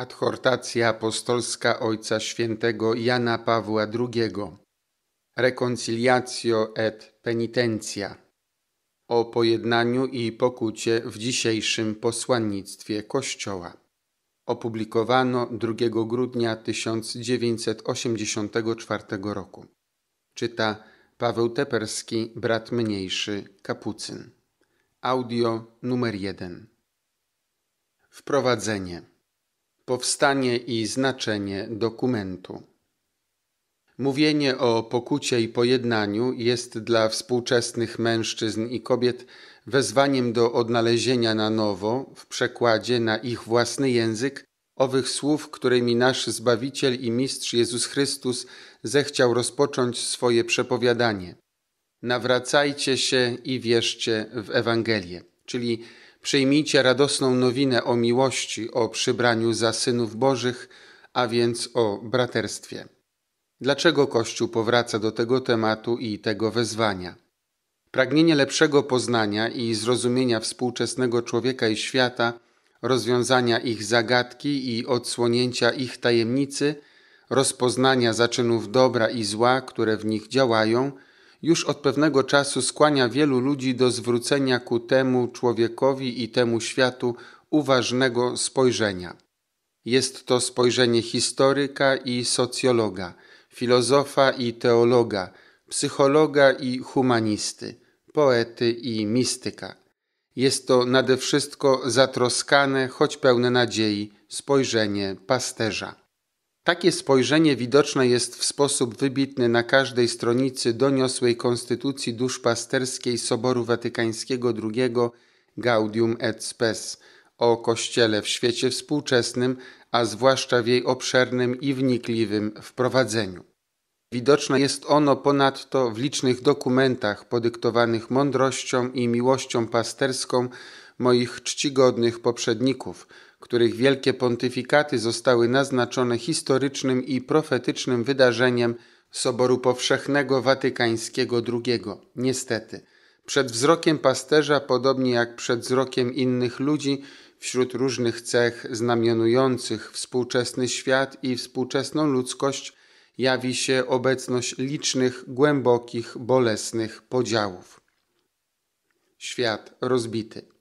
Adhortacja apostolska Ojca Świętego Jana Pawła II. Reconciliatio et penitentia. O pojednaniu i pokucie w dzisiejszym posłannictwie Kościoła. Opublikowano 2 grudnia 1984 roku. Czyta Paweł Teperski, brat mniejszy, kapucyn. Audio numer 1. Wprowadzenie powstanie i znaczenie dokumentu. Mówienie o pokucie i pojednaniu jest dla współczesnych mężczyzn i kobiet wezwaniem do odnalezienia na nowo, w przekładzie na ich własny język, owych słów, którymi nasz Zbawiciel i Mistrz Jezus Chrystus zechciał rozpocząć swoje przepowiadanie. Nawracajcie się i wierzcie w Ewangelię, czyli Przyjmijcie radosną nowinę o miłości, o przybraniu za synów Bożych, a więc o braterstwie. Dlaczego Kościół powraca do tego tematu i tego wezwania? Pragnienie lepszego poznania i zrozumienia współczesnego człowieka i świata, rozwiązania ich zagadki i odsłonięcia ich tajemnicy, rozpoznania zaczynów dobra i zła, które w nich działają – już od pewnego czasu skłania wielu ludzi do zwrócenia ku temu człowiekowi i temu światu uważnego spojrzenia. Jest to spojrzenie historyka i socjologa, filozofa i teologa, psychologa i humanisty, poety i mistyka. Jest to nade wszystko zatroskane, choć pełne nadziei, spojrzenie pasterza. Takie spojrzenie widoczne jest w sposób wybitny na każdej stronicy doniosłej konstytucji duszpasterskiej Soboru Watykańskiego II Gaudium et Spes o Kościele w świecie współczesnym, a zwłaszcza w jej obszernym i wnikliwym wprowadzeniu. Widoczne jest ono ponadto w licznych dokumentach podyktowanych mądrością i miłością pasterską moich czcigodnych poprzedników – których wielkie pontyfikaty zostały naznaczone historycznym i profetycznym wydarzeniem Soboru Powszechnego Watykańskiego II. Niestety, przed wzrokiem pasterza, podobnie jak przed wzrokiem innych ludzi, wśród różnych cech znamionujących współczesny świat i współczesną ludzkość, jawi się obecność licznych, głębokich, bolesnych podziałów. Świat rozbity.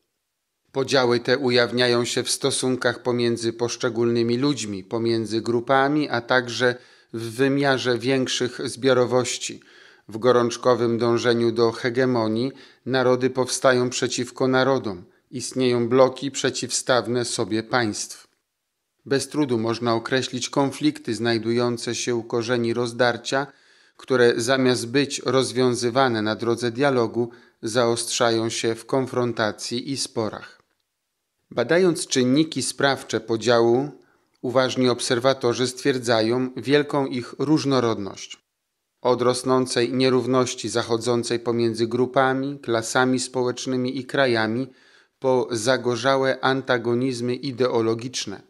Podziały te ujawniają się w stosunkach pomiędzy poszczególnymi ludźmi, pomiędzy grupami, a także w wymiarze większych zbiorowości. W gorączkowym dążeniu do hegemonii narody powstają przeciwko narodom, istnieją bloki przeciwstawne sobie państw. Bez trudu można określić konflikty znajdujące się u korzeni rozdarcia, które zamiast być rozwiązywane na drodze dialogu, zaostrzają się w konfrontacji i sporach. Badając czynniki sprawcze podziału, uważni obserwatorzy stwierdzają wielką ich różnorodność. Od rosnącej nierówności zachodzącej pomiędzy grupami, klasami społecznymi i krajami, po zagorzałe antagonizmy ideologiczne.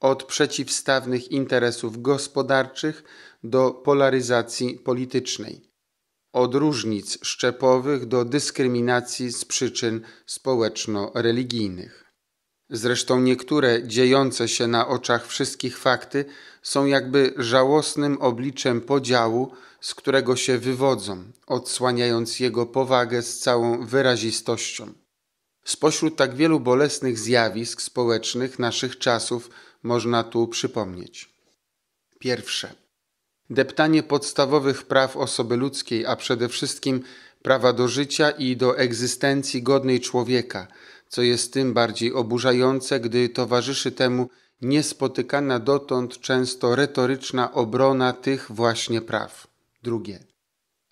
Od przeciwstawnych interesów gospodarczych do polaryzacji politycznej. Od różnic szczepowych do dyskryminacji z przyczyn społeczno-religijnych. Zresztą niektóre dziejące się na oczach wszystkich fakty są jakby żałosnym obliczem podziału, z którego się wywodzą, odsłaniając jego powagę z całą wyrazistością. Spośród tak wielu bolesnych zjawisk społecznych naszych czasów można tu przypomnieć. Pierwsze. Deptanie podstawowych praw osoby ludzkiej, a przede wszystkim prawa do życia i do egzystencji godnej człowieka, co jest tym bardziej oburzające, gdy towarzyszy temu niespotykana dotąd często retoryczna obrona tych właśnie praw. Drugie.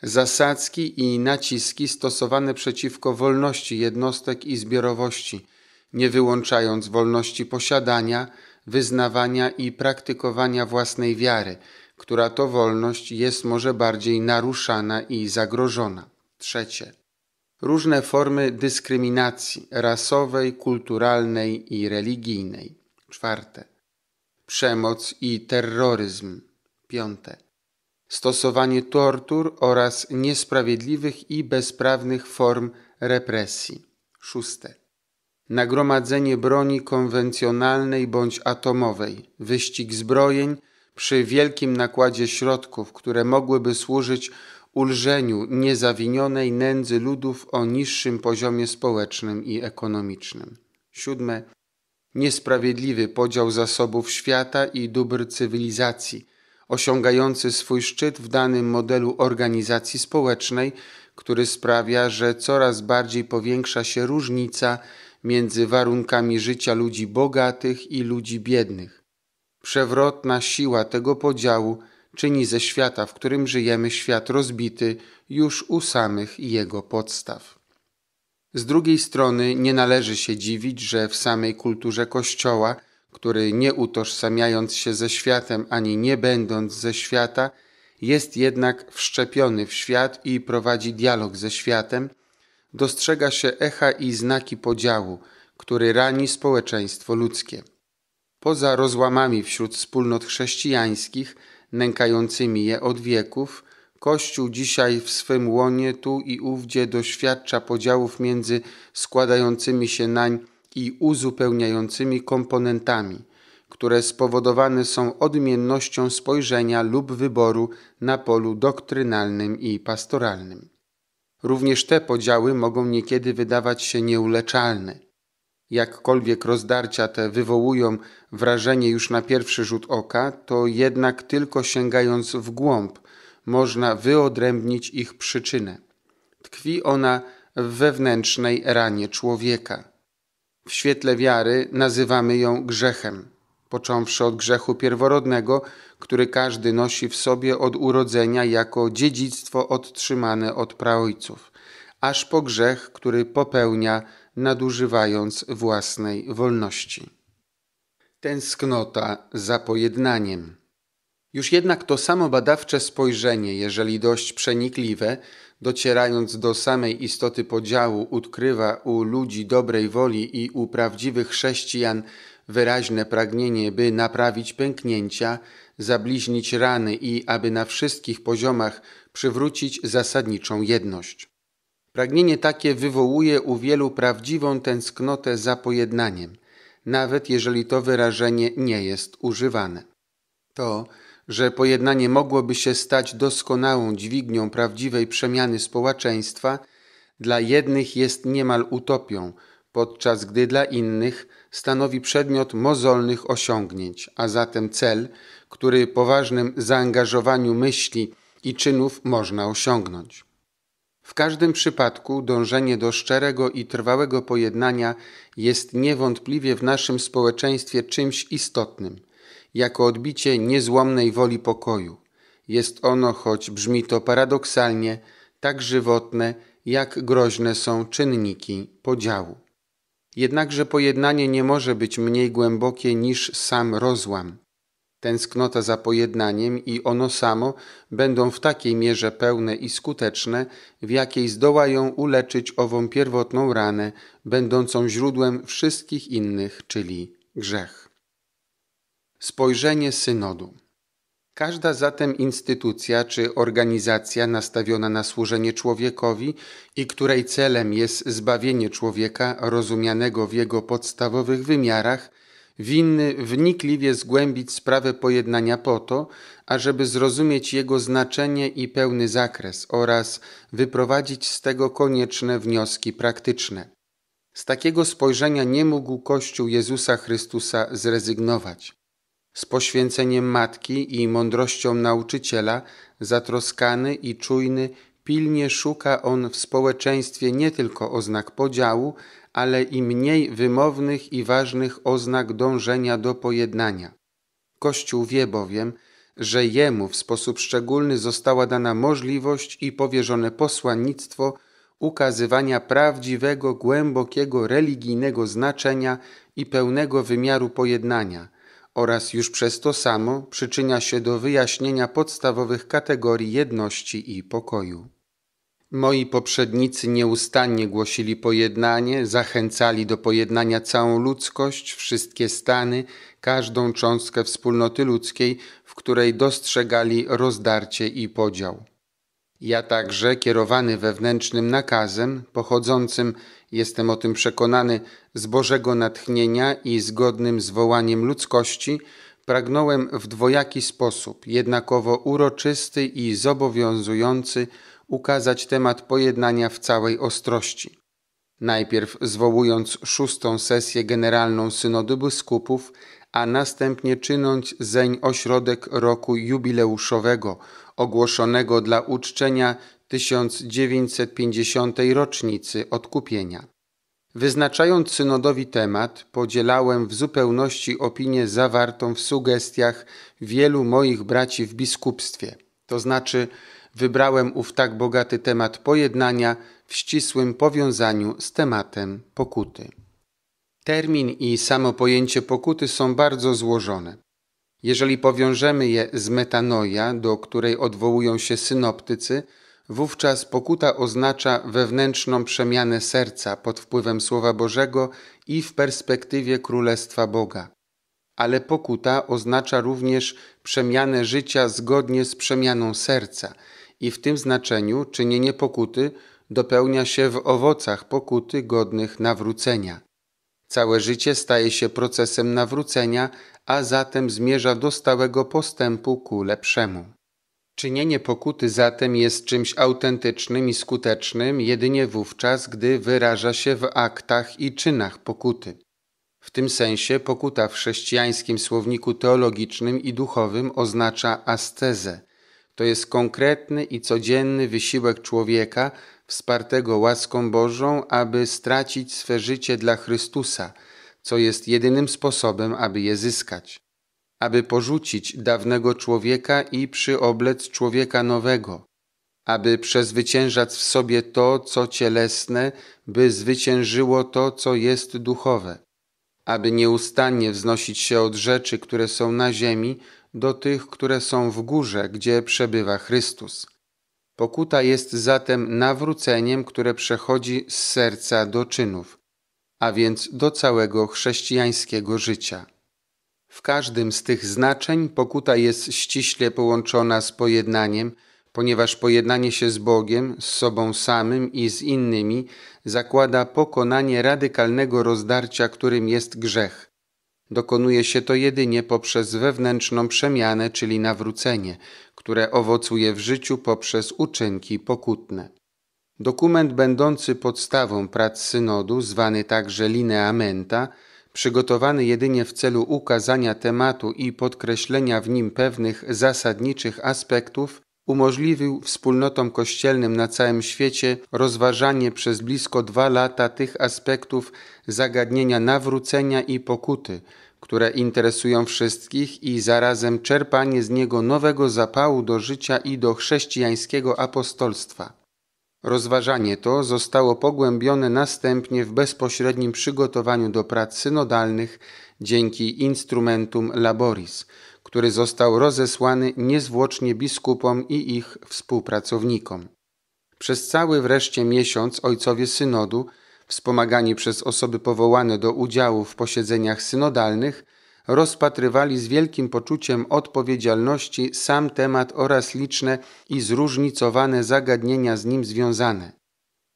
Zasadzki i naciski stosowane przeciwko wolności jednostek i zbiorowości, nie wyłączając wolności posiadania, wyznawania i praktykowania własnej wiary, która to wolność jest może bardziej naruszana i zagrożona. Trzecie. Różne formy dyskryminacji rasowej, kulturalnej i religijnej. Czwarte. Przemoc i terroryzm. Piąte. Stosowanie tortur oraz niesprawiedliwych i bezprawnych form represji. Szóste. Nagromadzenie broni konwencjonalnej bądź atomowej, wyścig zbrojeń przy wielkim nakładzie środków, które mogłyby służyć ulżeniu niezawinionej nędzy ludów o niższym poziomie społecznym i ekonomicznym. Siódme, niesprawiedliwy podział zasobów świata i dóbr cywilizacji, osiągający swój szczyt w danym modelu organizacji społecznej, który sprawia, że coraz bardziej powiększa się różnica między warunkami życia ludzi bogatych i ludzi biednych. Przewrotna siła tego podziału czyni ze świata, w którym żyjemy, świat rozbity już u samych jego podstaw. Z drugiej strony nie należy się dziwić, że w samej kulturze Kościoła, który nie utożsamiając się ze światem ani nie będąc ze świata, jest jednak wszczepiony w świat i prowadzi dialog ze światem, dostrzega się echa i znaki podziału, który rani społeczeństwo ludzkie. Poza rozłamami wśród wspólnot chrześcijańskich, nękającymi je od wieków, Kościół dzisiaj w swym łonie tu i ówdzie doświadcza podziałów między składającymi się nań i uzupełniającymi komponentami, które spowodowane są odmiennością spojrzenia lub wyboru na polu doktrynalnym i pastoralnym. Również te podziały mogą niekiedy wydawać się nieuleczalne – jakkolwiek rozdarcia te wywołują wrażenie już na pierwszy rzut oka, to jednak tylko sięgając w głąb można wyodrębnić ich przyczynę. Tkwi ona w wewnętrznej ranie człowieka. W świetle wiary nazywamy ją grzechem, począwszy od grzechu pierworodnego, który każdy nosi w sobie od urodzenia jako dziedzictwo otrzymane od praojców, aż po grzech, który popełnia nadużywając własnej wolności. Tęsknota za pojednaniem. Już jednak to samo badawcze spojrzenie, jeżeli dość przenikliwe, docierając do samej istoty podziału, odkrywa u ludzi dobrej woli i u prawdziwych chrześcijan wyraźne pragnienie, by naprawić pęknięcia, zabliźnić rany i aby na wszystkich poziomach przywrócić zasadniczą jedność. Pragnienie takie wywołuje u wielu prawdziwą tęsknotę za pojednaniem, nawet jeżeli to wyrażenie nie jest używane. To, że pojednanie mogłoby się stać doskonałą dźwignią prawdziwej przemiany społeczeństwa, dla jednych jest niemal utopią, podczas gdy dla innych stanowi przedmiot mozolnych osiągnięć, a zatem cel, który poważnym zaangażowaniu myśli i czynów można osiągnąć. W każdym przypadku dążenie do szczerego i trwałego pojednania jest niewątpliwie w naszym społeczeństwie czymś istotnym, jako odbicie niezłomnej woli pokoju. Jest ono, choć brzmi to paradoksalnie, tak żywotne, jak groźne są czynniki podziału. Jednakże pojednanie nie może być mniej głębokie niż sam rozłam tęsknota za pojednaniem i ono samo będą w takiej mierze pełne i skuteczne, w jakiej zdołają uleczyć ową pierwotną ranę, będącą źródłem wszystkich innych, czyli grzech. Spojrzenie synodu. Każda zatem instytucja czy organizacja nastawiona na służenie człowiekowi i której celem jest zbawienie człowieka rozumianego w jego podstawowych wymiarach, Winny wnikliwie zgłębić sprawę pojednania po to, ażeby zrozumieć jego znaczenie i pełny zakres oraz wyprowadzić z tego konieczne wnioski praktyczne. Z takiego spojrzenia nie mógł Kościół Jezusa Chrystusa zrezygnować. Z poświęceniem matki i mądrością nauczyciela, zatroskany i czujny, pilnie szuka on w społeczeństwie nie tylko oznak podziału, ale i mniej wymownych i ważnych oznak dążenia do pojednania. Kościół wie bowiem, że jemu w sposób szczególny została dana możliwość i powierzone posłannictwo ukazywania prawdziwego, głębokiego religijnego znaczenia i pełnego wymiaru pojednania oraz już przez to samo przyczynia się do wyjaśnienia podstawowych kategorii jedności i pokoju. Moi poprzednicy nieustannie głosili pojednanie, zachęcali do pojednania całą ludzkość, wszystkie stany, każdą cząstkę wspólnoty ludzkiej, w której dostrzegali rozdarcie i podział. Ja także, kierowany wewnętrznym nakazem, pochodzącym, jestem o tym przekonany, z Bożego natchnienia i zgodnym z wołaniem ludzkości, pragnąłem w dwojaki sposób, jednakowo uroczysty i zobowiązujący, ukazać temat pojednania w całej ostrości. Najpierw zwołując szóstą sesję generalną Synody Biskupów, a następnie czynąc zeń ośrodek roku jubileuszowego, ogłoszonego dla uczczenia 1950. rocznicy odkupienia. Wyznaczając synodowi temat, podzielałem w zupełności opinię zawartą w sugestiach wielu moich braci w biskupstwie, to znaczy Wybrałem ów tak bogaty temat pojednania w ścisłym powiązaniu z tematem pokuty. Termin i samo pojęcie pokuty są bardzo złożone. Jeżeli powiążemy je z metanoja, do której odwołują się synoptycy, wówczas pokuta oznacza wewnętrzną przemianę serca pod wpływem Słowa Bożego i w perspektywie Królestwa Boga. Ale pokuta oznacza również przemianę życia zgodnie z przemianą serca – i w tym znaczeniu czynienie pokuty dopełnia się w owocach pokuty godnych nawrócenia. Całe życie staje się procesem nawrócenia, a zatem zmierza do stałego postępu ku lepszemu. Czynienie pokuty zatem jest czymś autentycznym i skutecznym jedynie wówczas, gdy wyraża się w aktach i czynach pokuty. W tym sensie pokuta w chrześcijańskim słowniku teologicznym i duchowym oznacza ascezę, to jest konkretny i codzienny wysiłek człowieka wspartego łaską Bożą, aby stracić swe życie dla Chrystusa, co jest jedynym sposobem, aby je zyskać. Aby porzucić dawnego człowieka i przyoblec człowieka nowego. Aby przezwyciężać w sobie to, co cielesne, by zwyciężyło to, co jest duchowe aby nieustannie wznosić się od rzeczy, które są na ziemi, do tych, które są w górze, gdzie przebywa Chrystus. Pokuta jest zatem nawróceniem, które przechodzi z serca do czynów, a więc do całego chrześcijańskiego życia. W każdym z tych znaczeń pokuta jest ściśle połączona z pojednaniem, ponieważ pojednanie się z Bogiem, z sobą samym i z innymi zakłada pokonanie radykalnego rozdarcia, którym jest grzech, Dokonuje się to jedynie poprzez wewnętrzną przemianę, czyli nawrócenie, które owocuje w życiu poprzez uczynki pokutne. Dokument będący podstawą prac synodu, zwany także lineamenta, przygotowany jedynie w celu ukazania tematu i podkreślenia w nim pewnych zasadniczych aspektów, umożliwił wspólnotom kościelnym na całym świecie rozważanie przez blisko dwa lata tych aspektów zagadnienia nawrócenia i pokuty, które interesują wszystkich i zarazem czerpanie z niego nowego zapału do życia i do chrześcijańskiego apostolstwa. Rozważanie to zostało pogłębione następnie w bezpośrednim przygotowaniu do prac synodalnych dzięki instrumentum laboris – który został rozesłany niezwłocznie biskupom i ich współpracownikom. Przez cały wreszcie miesiąc ojcowie synodu, wspomagani przez osoby powołane do udziału w posiedzeniach synodalnych, rozpatrywali z wielkim poczuciem odpowiedzialności sam temat oraz liczne i zróżnicowane zagadnienia z nim związane.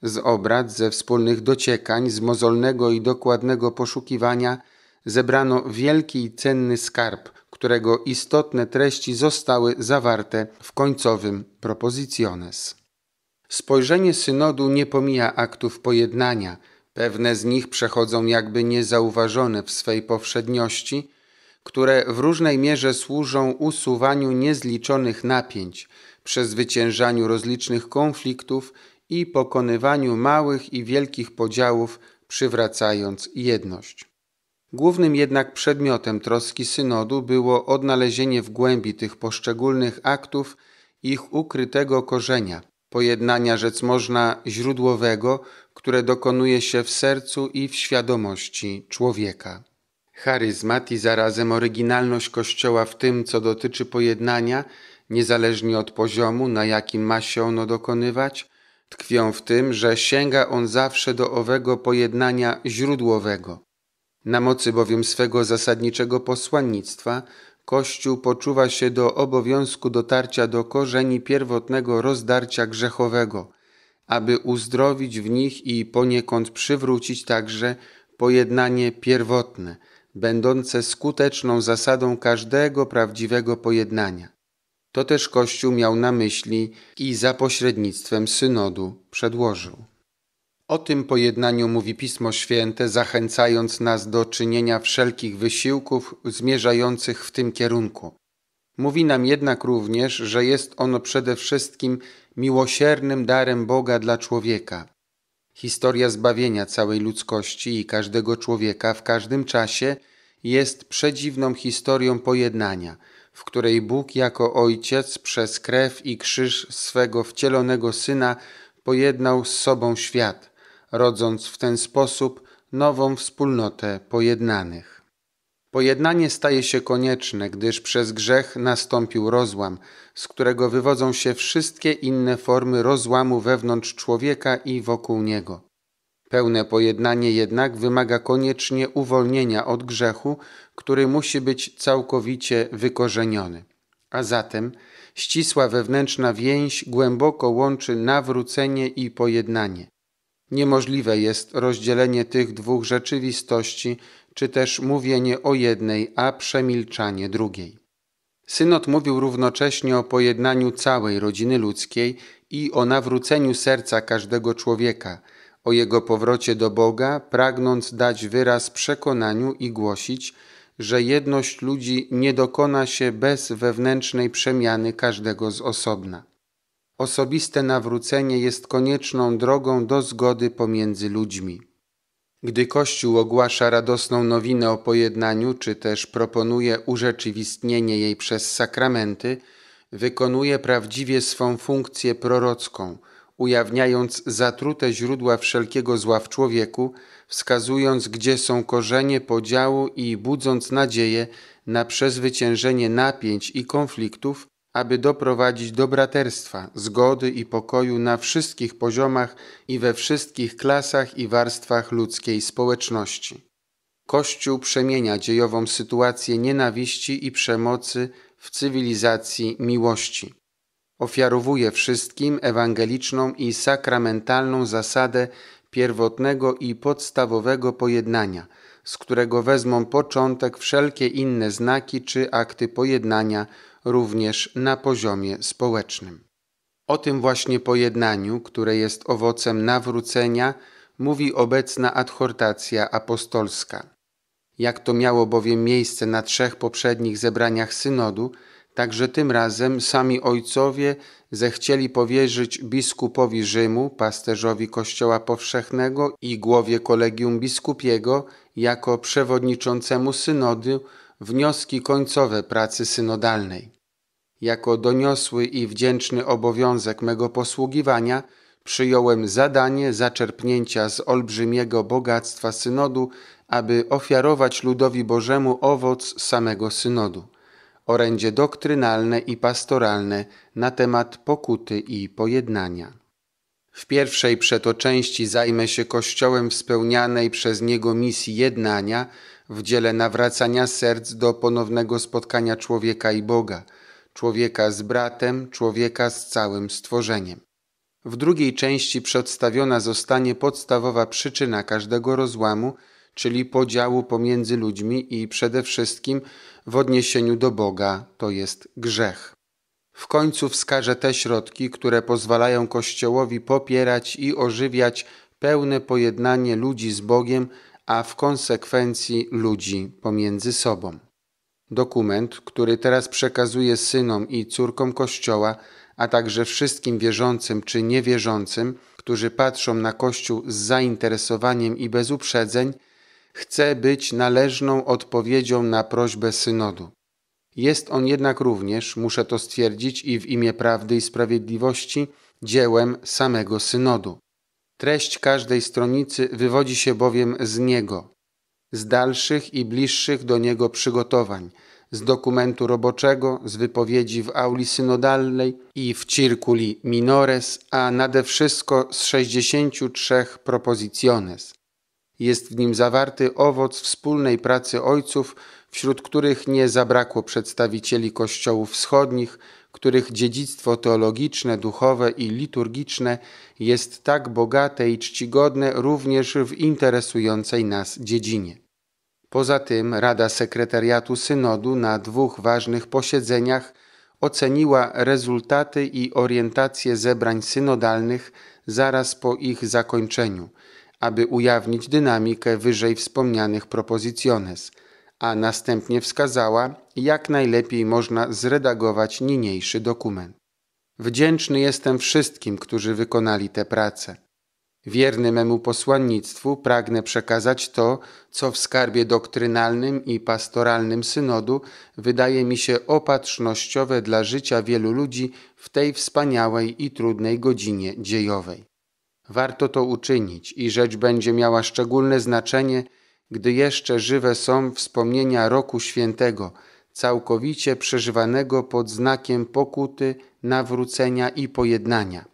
Z obrad, ze wspólnych dociekań, z mozolnego i dokładnego poszukiwania zebrano wielki i cenny skarb, którego istotne treści zostały zawarte w końcowym propozycjones. Spojrzenie synodu nie pomija aktów pojednania, pewne z nich przechodzą jakby niezauważone w swej powszedniości, które w różnej mierze służą usuwaniu niezliczonych napięć, przezwyciężaniu rozlicznych konfliktów i pokonywaniu małych i wielkich podziałów, przywracając jedność. Głównym jednak przedmiotem troski synodu było odnalezienie w głębi tych poszczególnych aktów ich ukrytego korzenia, pojednania rzec można źródłowego, które dokonuje się w sercu i w świadomości człowieka. Charyzmat i zarazem oryginalność Kościoła w tym, co dotyczy pojednania, niezależnie od poziomu, na jakim ma się ono dokonywać, tkwią w tym, że sięga on zawsze do owego pojednania źródłowego, na mocy bowiem swego zasadniczego posłannictwa Kościół poczuwa się do obowiązku dotarcia do korzeni pierwotnego rozdarcia grzechowego, aby uzdrowić w nich i poniekąd przywrócić także pojednanie pierwotne, będące skuteczną zasadą każdego prawdziwego pojednania. To też Kościół miał na myśli i za pośrednictwem synodu przedłożył. O tym pojednaniu mówi Pismo Święte, zachęcając nas do czynienia wszelkich wysiłków zmierzających w tym kierunku. Mówi nam jednak również, że jest ono przede wszystkim miłosiernym darem Boga dla człowieka. Historia zbawienia całej ludzkości i każdego człowieka w każdym czasie jest przedziwną historią pojednania, w której Bóg jako Ojciec przez krew i krzyż swego wcielonego Syna pojednał z sobą świat – rodząc w ten sposób nową wspólnotę pojednanych. Pojednanie staje się konieczne, gdyż przez grzech nastąpił rozłam, z którego wywodzą się wszystkie inne formy rozłamu wewnątrz człowieka i wokół niego. Pełne pojednanie jednak wymaga koniecznie uwolnienia od grzechu, który musi być całkowicie wykorzeniony. A zatem ścisła wewnętrzna więź głęboko łączy nawrócenie i pojednanie. Niemożliwe jest rozdzielenie tych dwóch rzeczywistości, czy też mówienie o jednej, a przemilczanie drugiej. Synod mówił równocześnie o pojednaniu całej rodziny ludzkiej i o nawróceniu serca każdego człowieka, o jego powrocie do Boga, pragnąc dać wyraz przekonaniu i głosić, że jedność ludzi nie dokona się bez wewnętrznej przemiany każdego z osobna. Osobiste nawrócenie jest konieczną drogą do zgody pomiędzy ludźmi. Gdy Kościół ogłasza radosną nowinę o pojednaniu, czy też proponuje urzeczywistnienie jej przez sakramenty, wykonuje prawdziwie swą funkcję prorocką, ujawniając zatrute źródła wszelkiego zła w człowieku, wskazując, gdzie są korzenie podziału i budząc nadzieję na przezwyciężenie napięć i konfliktów, aby doprowadzić do braterstwa, zgody i pokoju na wszystkich poziomach i we wszystkich klasach i warstwach ludzkiej społeczności. Kościół przemienia dziejową sytuację nienawiści i przemocy w cywilizacji miłości. Ofiarowuje wszystkim ewangeliczną i sakramentalną zasadę pierwotnego i podstawowego pojednania, z którego wezmą początek wszelkie inne znaki czy akty pojednania, również na poziomie społecznym. O tym właśnie pojednaniu, które jest owocem nawrócenia, mówi obecna adhortacja apostolska. Jak to miało bowiem miejsce na trzech poprzednich zebraniach synodu, także tym razem sami ojcowie zechcieli powierzyć biskupowi Rzymu, pasterzowi Kościoła Powszechnego i głowie kolegium biskupiego jako przewodniczącemu synody wnioski końcowe pracy synodalnej jako doniosły i wdzięczny obowiązek mego posługiwania, przyjąłem zadanie zaczerpnięcia z olbrzymiego bogactwa synodu, aby ofiarować ludowi Bożemu owoc samego synodu, orędzie doktrynalne i pastoralne na temat pokuty i pojednania. W pierwszej przeto części zajmę się Kościołem spełnianej przez niego misji jednania w dziele nawracania serc do ponownego spotkania człowieka i Boga – człowieka z bratem, człowieka z całym stworzeniem. W drugiej części przedstawiona zostanie podstawowa przyczyna każdego rozłamu, czyli podziału pomiędzy ludźmi i przede wszystkim w odniesieniu do Boga, to jest grzech. W końcu wskaże te środki, które pozwalają Kościołowi popierać i ożywiać pełne pojednanie ludzi z Bogiem, a w konsekwencji ludzi pomiędzy sobą. Dokument, który teraz przekazuje synom i córkom Kościoła, a także wszystkim wierzącym czy niewierzącym, którzy patrzą na Kościół z zainteresowaniem i bez uprzedzeń, chce być należną odpowiedzią na prośbę synodu. Jest on jednak również, muszę to stwierdzić i w imię prawdy i sprawiedliwości, dziełem samego synodu. Treść każdej stronicy wywodzi się bowiem z niego, z dalszych i bliższych do niego przygotowań, z dokumentu roboczego, z wypowiedzi w auli synodalnej i w circuli minores, a nade wszystko z 63 propozycjones. Jest w nim zawarty owoc wspólnej pracy ojców, wśród których nie zabrakło przedstawicieli kościołów wschodnich, których dziedzictwo teologiczne, duchowe i liturgiczne jest tak bogate i czcigodne również w interesującej nas dziedzinie. Poza tym Rada Sekretariatu Synodu na dwóch ważnych posiedzeniach oceniła rezultaty i orientacje zebrań synodalnych zaraz po ich zakończeniu, aby ujawnić dynamikę wyżej wspomnianych propozycjones, a następnie wskazała, jak najlepiej można zredagować niniejszy dokument. Wdzięczny jestem wszystkim, którzy wykonali tę pracę Wierny memu posłannictwu pragnę przekazać to, co w skarbie doktrynalnym i pastoralnym synodu wydaje mi się opatrznościowe dla życia wielu ludzi w tej wspaniałej i trudnej godzinie dziejowej. Warto to uczynić i rzecz będzie miała szczególne znaczenie, gdy jeszcze żywe są wspomnienia roku świętego, całkowicie przeżywanego pod znakiem pokuty, nawrócenia i pojednania.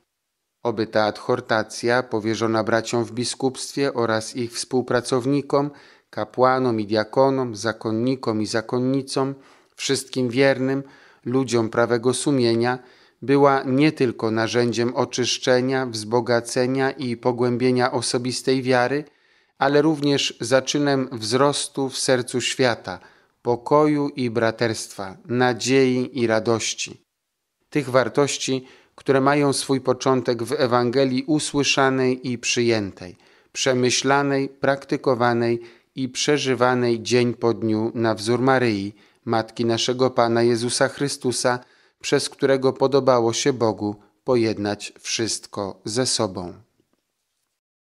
Oby ta adhortacja powierzona braciom w biskupstwie oraz ich współpracownikom, kapłanom i diakonom, zakonnikom i zakonnicom, wszystkim wiernym, ludziom prawego sumienia, była nie tylko narzędziem oczyszczenia, wzbogacenia i pogłębienia osobistej wiary, ale również zaczynem wzrostu w sercu świata, pokoju i braterstwa, nadziei i radości. Tych wartości które mają swój początek w Ewangelii usłyszanej i przyjętej, przemyślanej, praktykowanej i przeżywanej dzień po dniu na wzór Maryi, matki naszego Pana Jezusa Chrystusa, przez którego podobało się Bogu pojednać wszystko ze sobą.